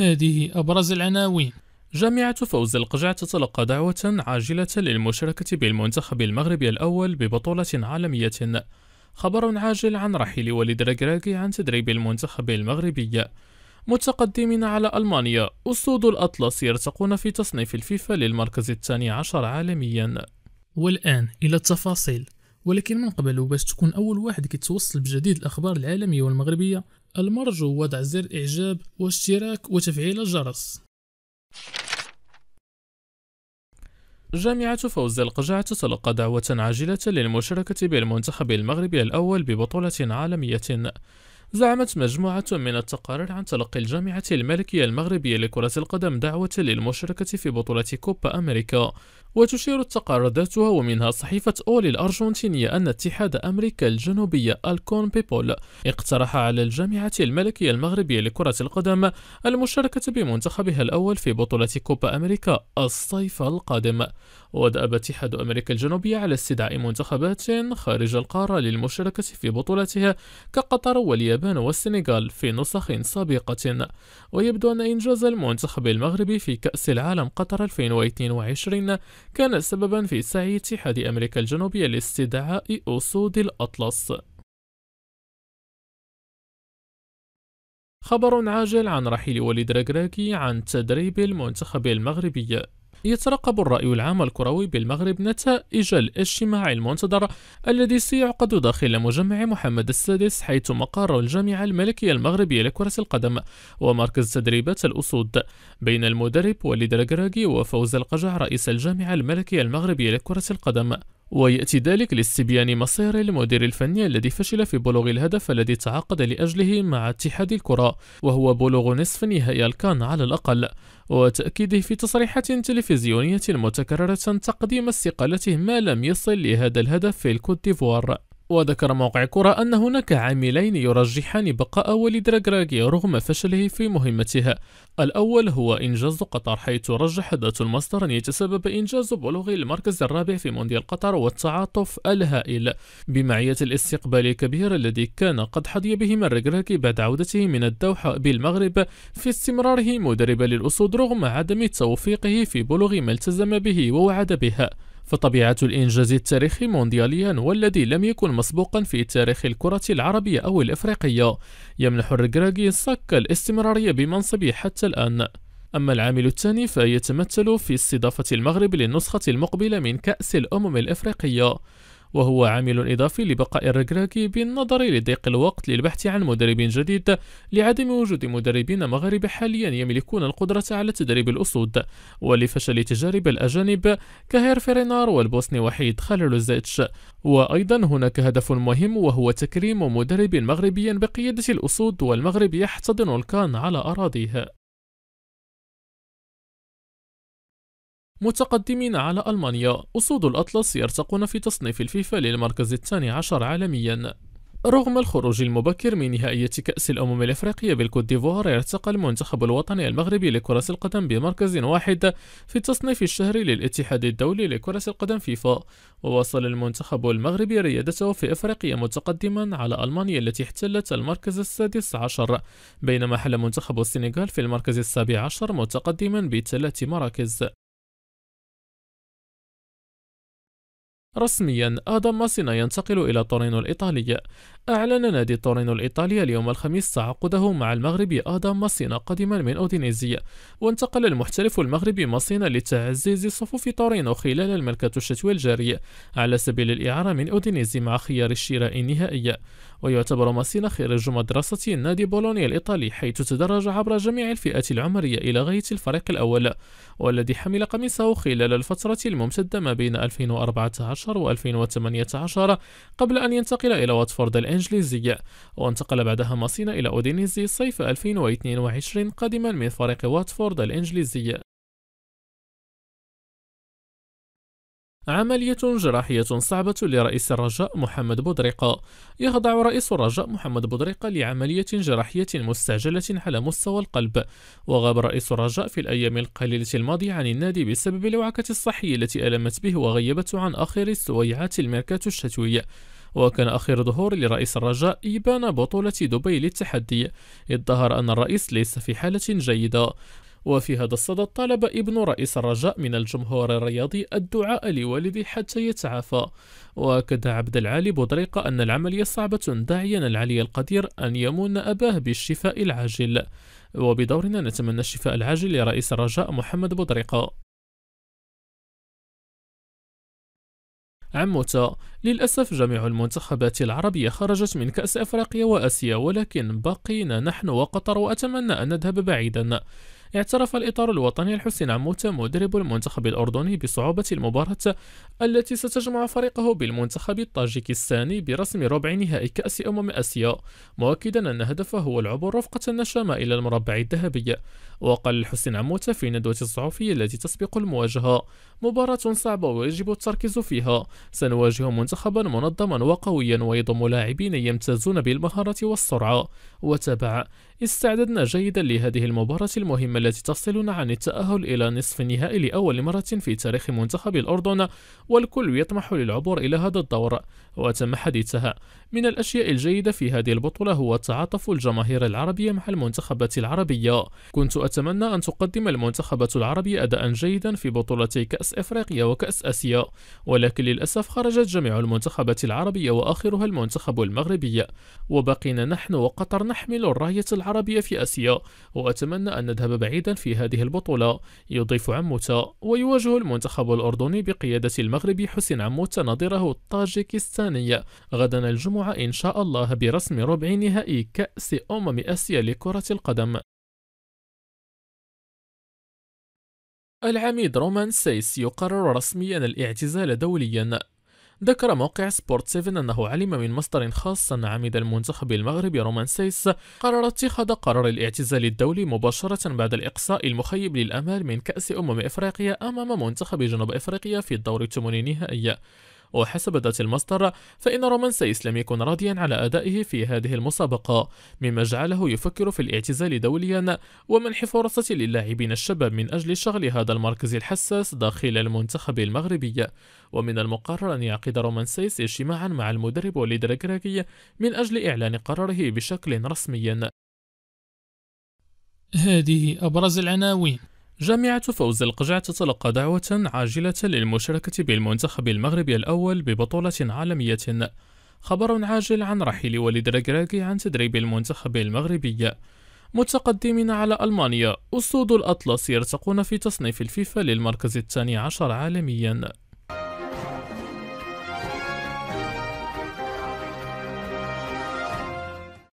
هذه أبرز العناوين جامعة فوز القجع تتلقى دعوة عاجلة للمشاركة بالمنتخب المغربي الأول ببطولة عالمية خبر عاجل عن رحيل وليد راكراكي عن تدريب المنتخب المغربي متقدمين على ألمانيا أسود الأطلس يرتقون في تصنيف الفيفا للمركز الثاني عشر عالميا والآن إلى التفاصيل ولكن من قبل باش تكون أول واحد كيتوصل بجديد الأخبار العالمية والمغربية المرجو وضع زر إعجاب واشتراك وتفعيل الجرس جامعة فوز القجع تتلقى دعوة عاجلة للمشاركة بالمنتخب المغربي الأول ببطولة عالمية زعمت مجموعة من التقارير عن تلقي الجامعة الملكية المغربية لكرة القدم دعوة للمشاركة في بطولة كوبا أمريكا وتشير تقارداتها ومنها صحيفة أولي الأرجنتينية أن اتحاد أمريكا الجنوبية الكون بيبول اقترح على الجامعة الملكية المغربية لكرة القدم المشاركة بمنتخبها الأول في بطولة كوبا أمريكا الصيف القادم ودأب اتحاد أمريكا الجنوبية على استدعاء منتخبات خارج القارة للمشاركة في بطولتها كقطر واليابان والسنغال في نسخ سابقة ويبدو أن إنجاز المنتخب المغربي في كأس العالم قطر 2022 كان سببا في سعي اتحاد أمريكا الجنوبية لاستدعاء أسود الأطلس خبر عاجل عن رحيل وليد ركراكي عن تدريب المنتخب المغربي يترقب الرأي العام الكروي بالمغرب نتائج الاجتماع المنتظر الذي سيعقد داخل مجمع محمد السادس حيث مقر الجامعة الملكية المغربية لكرة القدم ومركز تدريبات الأسود بين المدرب وليد الكراكي وفوز القجع رئيس الجامعة الملكية المغربية لكرة القدم ويأتي ذلك لاستبيان مصير المدير الفني الذي فشل في بلوغ الهدف الذي تعاقد لأجله مع اتحاد الكرة وهو بلوغ نصف نهائي الكان على الأقل وتأكيده في تصريحات تلفزيونية متكررة تقديم استقالته ما لم يصل لهذا الهدف في الكوت ديفوار وذكر موقع كرة أن هناك عاملين يرجحان بقاء وليد راكراكي رغم فشله في مهمتها الأول هو إنجاز قطر حيث رجح ذات المصدر أن يتسبب إنجاز بلوغ المركز الرابع في مونديال قطر والتعاطف الهائل بمعية الاستقبال الكبير الذي كان قد حظي به من راكراكي بعد عودته من الدوحة بالمغرب في استمراره مدربا للأسود رغم عدم توفيقه في بلوغ ما التزم به ووعد بها فطبيعة الإنجاز التاريخي موندياليا والذي لم يكن مسبوقا في تاريخ الكرة العربية أو الإفريقية يمنح الركراكي صك الاستمرارية بمنصبه حتى الآن أما العامل الثاني فيتمثل في استضافة المغرب للنسخة المقبلة من كأس الأمم الإفريقية وهو عامل إضافي لبقاء الركراكي بالنظر لضيق الوقت للبحث عن مدرب جديد لعدم وجود مدربين مغاربة حاليا يملكون القدرة على تدريب الأسود ولفشل تجارب الأجانب كهير فرينار والبوسني وحيد خليل زيتش وأيضا هناك هدف مهم وهو تكريم مدرب مغربي بقيادة الأسود والمغرب يحتضن الكان على أراضيه متقدمين على ألمانيا أسود الأطلس يرتقون في تصنيف الفيفا للمركز الثاني عشر عالميا رغم الخروج المبكر من نهائية كأس الأمم الأفريقية بالكوت ديفوار ارتقى المنتخب الوطني المغربي لكرة القدم بمركز واحد في التصنيف الشهري للاتحاد الدولي لكرة القدم فيفا وواصل المنتخب المغربي ريادته في أفريقيا متقدما على ألمانيا التي احتلت المركز السادس عشر بينما حل منتخب السنغال في المركز السابع عشر متقدما بثلاث مراكز رسميا أدم ماسينا ينتقل إلى تورينو الايطالي أعلن نادي تورينو الإيطالي اليوم الخميس تعاقده مع المغربي آدم ماسينا قادما من أودينيزي وانتقل المحترف المغربي ماسينا لتعزيز صفوف تورينو خلال الملكة الشتوى الجارية على سبيل الإعارة من أودينيزي مع خيار الشراء النهائي ويعتبر ماسينا خريج مدرسة نادي بولونيا الإيطالي حيث تدرج عبر جميع الفئات العمرية إلى غاية الفريق الأول والذي حمل قميصه خلال الفترة الممتدة ما بين 2014 و 2018 قبل أن ينتقل إلى واتفورد الإنجليزي الإنجليزية وانتقل بعدها ماسينا إلى أودينيزي صيف 2022 قادما من فريق واتفورد الإنجليزي عملية جراحية صعبة لرئيس الرجاء محمد بودريقة يخضع رئيس الرجاء محمد بودريقة لعملية جراحية مستعجلة على مستوى القلب وغاب رئيس الرجاء في الأيام القليلة الماضية عن النادي بسبب الوعكة الصحية التي ألمت به وغيبته عن آخر استويعات الميركاتو الشتوي وكان آخر ظهور لرئيس الرجاء إبان بطولة دبي للتحدي إذ ظهر أن الرئيس ليس في حالة جيدة وفي هذا الصدد طلب ابن رئيس الرجاء من الجمهور الرياضي الدعاء لوالده حتى يتعافى وأكد عبد العالي بودريقة أن العملية صعبة داعيا العلي القدير أن يمن أباه بالشفاء العاجل وبدورنا نتمنى الشفاء العاجل لرئيس الرجاء محمد بودريقة عن للأسف جميع المنتخبات العربية خرجت من كأس أفريقيا وآسيا ولكن بقينا نحن وقطر وأتمنى أن نذهب بعيدا اعترف الإطار الوطني الحسين عموت مدرب المنتخب الأردني بصعوبة المباراة التي ستجمع فريقه بالمنتخب الطاجيكستاني برسم ربع نهائي كأس أمم آسيا مؤكدا أن هدفه هو العبور رفقة النشامة إلى المربع الذهبي وقال الحسين عموت في ندوة الصحفية التي تسبق المواجهة مباراة صعبة ويجب التركيز فيها سنواجه منتخبا منظما وقويا ويضم لاعبين يمتازون بالمهارة والسرعة وتابع استعددنا جيدا لهذه المباراة المهمة التي تفصلنا عن التأهل إلى نصف النهائي لأول مرة في تاريخ منتخب الأردن والكل يطمح للعبور إلى هذا الدور وتم حديثها من الأشياء الجيدة في هذه البطولة هو تعاطف الجماهير العربية مع المنتخبات العربية كنت أتمنى أن تقدم المنتخبات العربية أداء جيدا في بطولتي كأس إفريقيا وكأس آسيا ولكن للأسف خرجت جميع المنتخبات العربية وآخرها المنتخب المغربي وبقينا نحن وقطر نحمل الراية العربية في آسيا وأتمنى أن نذهب بعيد بعيدا في هذه البطولة يضيف عموتة ويواجه المنتخب الأردني بقيادة المغرب حسن عموتة نظيره الطاجيكستاني غدا الجمعة إن شاء الله برسم ربع نهائي كأس أمم آسيا لكرة القدم العميد رومان سيس يقرر رسميا الاعتزال دوليا ذكر موقع سبورت 7 أنه علم من مصدر خاص أن عميد المنتخب المغربي رومان سيس قرر اتخاذ قرار الاعتزال الدولي مباشرة بعد الإقصاء المخيب للأمال من كأس أمم إفريقيا أمام منتخب جنوب إفريقيا في الدور الثمانية النهائي. وحسب ذات المصدر فإن رومانسيس لم يكن راضيا على أدائه في هذه المسابقة مما جعله يفكر في الاعتزال دوليا ومنح فرصة للاعبين الشباب من أجل شغل هذا المركز الحساس داخل المنتخب المغربي ومن المقرر أن يعقد رومانسيس اجتماعا مع المدرب وليد ركراكي من أجل إعلان قراره بشكل رسمي هذه أبرز العناوين جامعة فوز القجع تتلقى دعوة عاجلة للمشاركة بالمنتخب المغربي الأول ببطولة عالمية خبر عاجل عن رحيل وليد راكراكي عن تدريب المنتخب المغربي متقدمين على ألمانيا أسود الأطلس يرتقون في تصنيف الفيفا للمركز الثاني عشر عالمياً